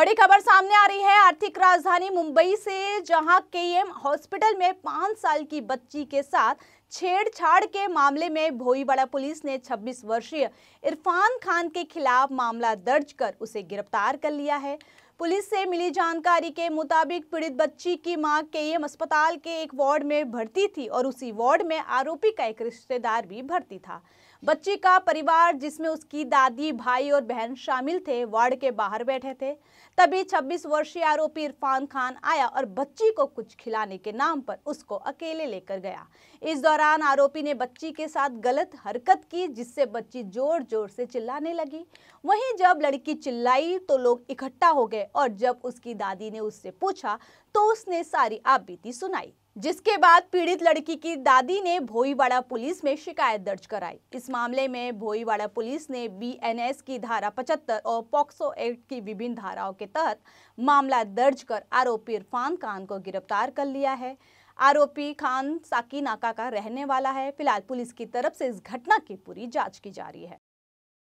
बड़ी खबर सामने आ रही है आर्थिक राजधानी मुंबई से जहां केएम हॉस्पिटल में पांच साल की बच्ची के साथ छेड़छाड़ के मामले में भोईवाड़ा पुलिस ने 26 वर्षीय इरफान खान के खिलाफ मामला दर्ज कर उसे गिरफ्तार कर लिया है पुलिस से मिली जानकारी के मुताबिक पीड़ित बच्ची की मां केएम अस्पताल के एक वार्ड में भर्ती थी और उसी वार्ड में आरोपी का एक रिश्तेदार भी भर्ती था बच्ची का परिवार जिसमें उसकी दादी भाई और बहन शामिल थे वार्ड के बाहर बैठे थे तभी 26 वर्षीय आरोपी इरफान खान आया और बच्ची को कुछ खिलाने के नाम पर उसको अकेले लेकर गया इस दौरान आरोपी ने बच्ची के साथ गलत हरकत की जिससे बच्ची जोर जोर से चिल्लाने लगी वहीं जब लड़की चिल्लाई तो लोग इकट्ठा हो गए और जब उसकी दादी ने उससे पूछा तो उसने सारी आप सुनाई जिसके बाद पीड़ित लड़की की दादी ने भोईवाड़ा पुलिस में शिकायत दर्ज कराई इस मामले में भोईवाड़ा पुलिस ने बीएनएस की धारा पचहत्तर और पॉक्सो एक्ट की विभिन्न धाराओं के तहत मामला दर्ज कर आरोपी इरफान खान को गिरफ्तार कर लिया है आरोपी खान साकी नाका का रहने वाला है फिलहाल पुलिस की तरफ से इस घटना की पूरी जाँच की जा रही है